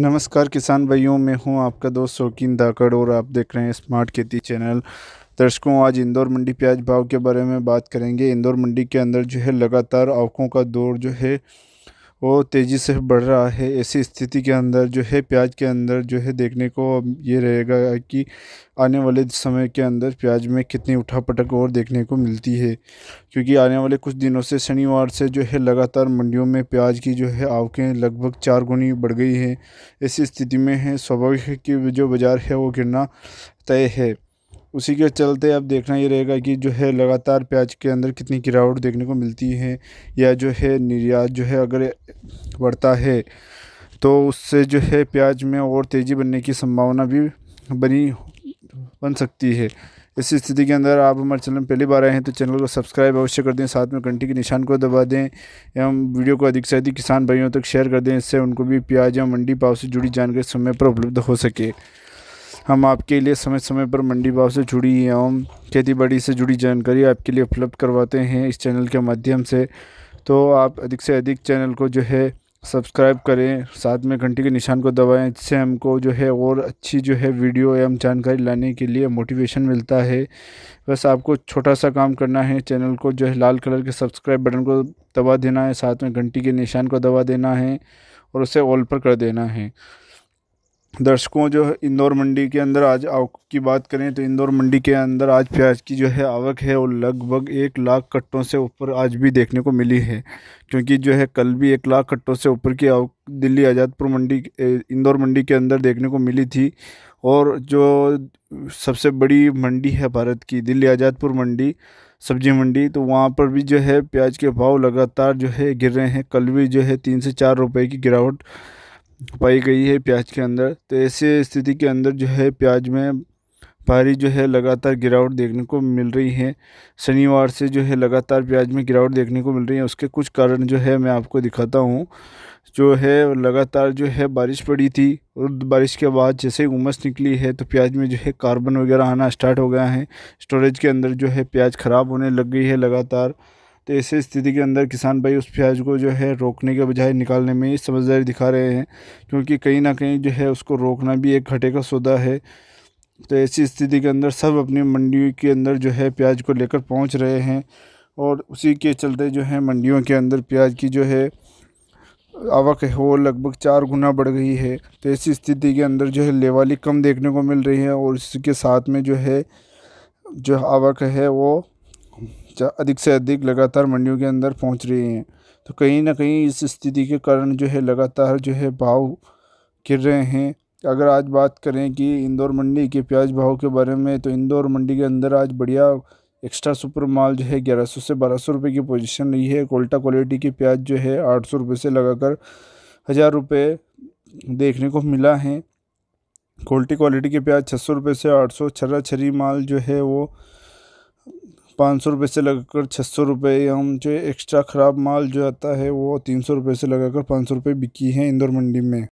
नमस्कार किसान भाइयों मैं हूं आपका दोस्त शौकीन धाकड़ और आप देख रहे हैं स्मार्ट खेती चैनल दर्शकों आज इंदौर मंडी प्याज भाव के बारे में बात करेंगे इंदौर मंडी के अंदर जो है लगातार आवकों का दौर जो है वो तेज़ी से बढ़ रहा है ऐसी स्थिति के अंदर जो है प्याज के अंदर जो है देखने को ये रहेगा कि आने वाले समय के अंदर प्याज में कितनी उठा पटक और देखने को मिलती है क्योंकि आने वाले कुछ दिनों से शनिवार से जो है लगातार मंडियों में प्याज की जो है आवकें लगभग चार गुनी बढ़ गई है ऐसी स्थिति में है स्वाभाविक है कि जो बाज़ार है वो गिरना तय है उसी के चलते अब देखना ये रहेगा कि जो है लगातार प्याज के अंदर कितनी गिरावट देखने को मिलती है या जो है निर्यात जो है अगर बढ़ता है तो उससे जो है प्याज में और तेज़ी बनने की संभावना भी बनी बन सकती है इस स्थिति के अंदर आप हमारे चैनल पहली बार आए हैं तो चैनल को सब्सक्राइब अवश्य कर दें साथ में घंटी के निशान को दबा दें एवं वीडियो को अधिक से अधिक किसान भाइयों तक शेयर कर दें इससे उनको भी प्याज या मंडी पाव से जुड़ी जानकारी समय पर उपलब्ध हो सके हम आपके लिए समय समय पर मंडी भाव से जुड़ी एवं खेती बाड़ी से जुड़ी जानकारी आपके लिए उपलब्ध करवाते हैं इस चैनल के माध्यम से तो आप अधिक से अधिक चैनल को जो है सब्सक्राइब करें साथ में घंटी के निशान को दबाएं जिससे हमको जो है और अच्छी जो है वीडियो एवं जानकारी लाने के लिए मोटिवेशन मिलता है बस आपको छोटा सा काम करना है चैनल को जो है लाल कलर के सब्सक्राइब बटन को दबा देना है साथ में घंटी के निशान को दबा देना है और उसे ऑल पर कर देना है दर्शकों जो है इंदौर मंडी के अंदर आज आवक की बात करें तो इंदौर मंडी के अंदर आज प्याज की जो है आवक है वो लगभग एक लाख कट्टों से ऊपर आज भी देखने को मिली है क्योंकि जो है कल भी एक लाख कट्टों से ऊपर की आवक दिल्ली आज़ादपुर मंडी इंदौर मंडी के अंदर देखने को मिली थी और जो सबसे बड़ी मंडी है भारत की दिल्ली आज़ादपुर मंडी सब्जी मंडी तो वहाँ पर भी जो है प्याज के भाव लगातार जो है गिर रहे हैं कल भी जो है तीन से चार रुपये की गिरावट पाई गई है प्याज के अंदर तो ऐसे स्थिति के अंदर जो है प्याज में भारी जो है लगातार गिरावट देखने को मिल रही है शनिवार से जो है लगातार प्याज में गिरावट देखने को मिल रही है उसके कुछ कारण जो है मैं आपको दिखाता हूँ जो है लगातार जो है बारिश पड़ी थी और बारिश के बाद जैसे ही उमस निकली है तो प्याज में जो है कार्बन वगैरह आना स्टार्ट हो गया है स्टोरेज के अंदर जो है प्याज ख़राब होने लग गई है लगातार तो ऐसे स्थिति के अंदर किसान भाई उस प्याज को जो है रोकने के बजाय निकालने में ही समझदारी दिखा रहे हैं क्योंकि कहीं ना कहीं जो है उसको रोकना भी एक घटे का सौदा है तो ऐसी स्थिति के अंदर सब अपनी मंडियों के अंदर जो है प्याज को लेकर पहुंच रहे हैं और उसी के चलते जो है मंडियों के अंदर प्याज की जो है आवक है वो लगभग चार गुना बढ़ गई है तो ऐसी स्थिति के अंदर जो है लेवाली कम देखने को मिल रही है और इसके साथ में जो है जो आवक है वो अधिक से अधिक लगातार मंडियों के अंदर पहुंच रहे हैं तो कहीं ना कहीं इस स्थिति के कारण जो है लगातार जो है भाव गिर रहे हैं अगर आज बात करें कि इंदौर मंडी के प्याज भाव के बारे में तो इंदौर मंडी के अंदर आज बढ़िया एक्स्ट्रा सुपर माल जो है ग्यारह सौ से बारह सौ रुपये की पोजिशन रही है कोल्टा क्वालिटी की प्याज जो है आठ सौ रुपये से लगाकर हज़ार रुपये देखने को मिला है क्वालिटी क्वालिटी के प्याज छः सौ रुपये से आठ सौ छर्रा छरी माल जो है वो पाँच सौ रुपये से लगाकर छः सौ रुपये हम जो एक्स्ट्रा ख़राब माल जो आता है वो तीन सौ रुपये से लगाकर पाँच सौ रुपये बिकी है इंदौर मंडी में